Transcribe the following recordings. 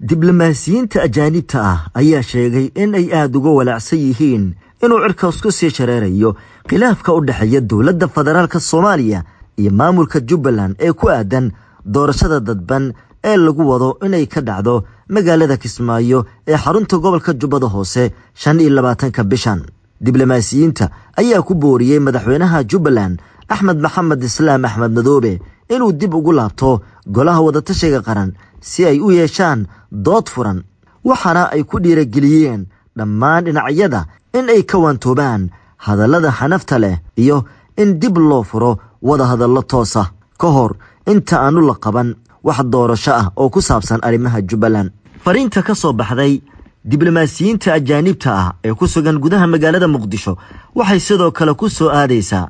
diblomaasiyiinta ajaanibta ah ayaa sheegay in ay aada uga walaacsan yihiin inuu cirkaas ka sii shareerayo khilaafka u dhexeeya dowladda federaalka soomaaliya iyo maamulka jubbaland ee ku aadan doorashada dadban ee lagu wado inay ka dhacdo magaalada kismaayo ee xarunta gobolka jubbada hoose shan iyo labaatanka bishan diblomaasiyiinta ayaa ku booriyey madaxweynaha jubbaland axmed maxamed islaam axmed madoobe inuu dib ugu laabto golaha wadatashiga qaran si ay u yeeshaan dood furan waxaana ay ku dhiirageliyeen dhammaan dhinacyada in ay ka waantoobaan hadallada xanafta leh iyo in dib loo furo wada hadallo toosa ka hor inta aanu la qaban wax doorasho ah oo ku saabsan arrimaha jubbaland fariinta ka soo baxday diblomaasiyiinta ajaanibta ah ee ku sugan gudaha magaalada muqdisho waxay sidoo kale ku soo aadaysaa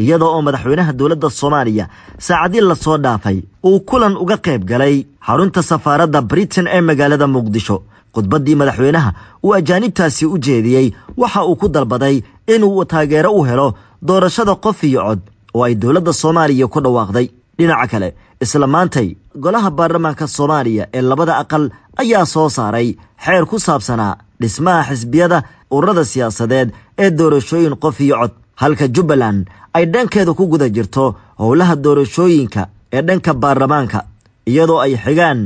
iyada oo madaxweynaha dowladda soomaaliya saacadii lasoo dhaafay uu kulan uga qayb galay xarunta safaaradda britain ee magaalada muqdisho khudbaddii madaxweynaha uu ajaanibtaasi u jeediyey waxa uu ku dalbaday inuu taageero u helo doorashada qof iyo cod oo ay dowladda soomaaliya ku dhawaaqday dhinaca kale isla maantay golaha baarlamaanka soomaaliya ee labada aqal ayaa soo saaray xeer ku saabsanaa dhismaha xisbiyada ururada siyaasadeed ee doorashooyin qof iyo cod halka jubbaland ay dhankeeda ku guda jirto howlaha doorashooyinka ee dhanka baarlamaanka iyadoo ay xigaan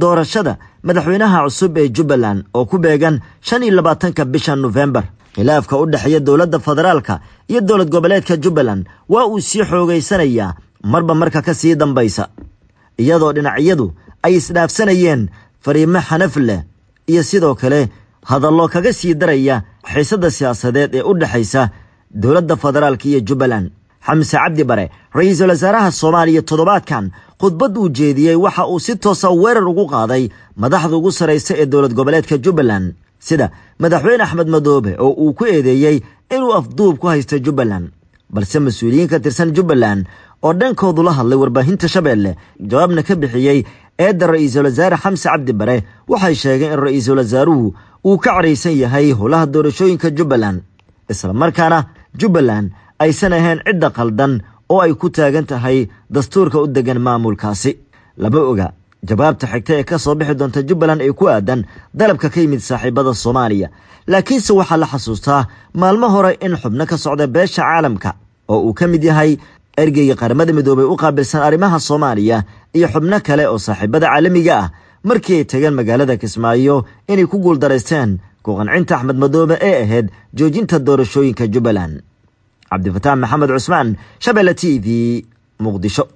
doorashada madaxweynaha cusub ee jubbaland oo ku beegan shan iyo labaatanka bisha nofembar khilaafka u dhexeeya dowladda federaalka iyo dowlad goboleedka jubbaland waa uu sii xoogaysanayaa marba marka ka sii dambaysa iyadoo dhinacyadu ay isdhaafsanayeen fariimo xanaf leh iyo sidoo kale hadallo kaga sii daraya xiisadda siyaasadeed ee u dhexaysa dowladda federaalka iyo jubbaland xamse cabdi bare ra-iisul wasaaraha soomaaliya toddobaadkan khudbad uu jeediyey waxa uu si toosa ah weerar ugu qaaday madaxda ugu sarraysa ee dowlad goboleedka jubbaland sida madaxweyne axmed madoobe oo uu ku eedeeyey inuu afduub ku haysto jubbaland balse mas-uuliyiin ka tirsan jubbaland oo dhankoodu la hadlay warbaahinta shabeelle jawaabna ka bixiyey eedda ra-iisul wasaare xamse cabdi bare waxay sheegeen in ra-iisul wasaaruhu uu ka caraysan yahay howlaha doorashooyinka jubbaland markaana jubbaland aysan ahayn cidda qaldan oo ay ku taagan tahay dastuurka u degan maamulkaasi laba oga jawaabta xigta ee ka soo bixi doonta jubbaland ee ku aadan dalabka ka yimid saaxiibada soomaaliya laakiinse waxaa la xasuustaa maalmo hore in xubno ka socda beesha caalamka oo uu ka mid yahay ergeyga qaramada midoobey u qaabilsan arrimaha soomaaliya iyo xubno kale oo saaxiibada caalamiga ah markii ay tageen magaalada kismaayo inay ku guuldaraysteen ku qancinta axmed madoobe ee ahayd joojinta doorashooyinka jubbaland cabdifataax maxamed cusmaan shabeelle t v muqdisho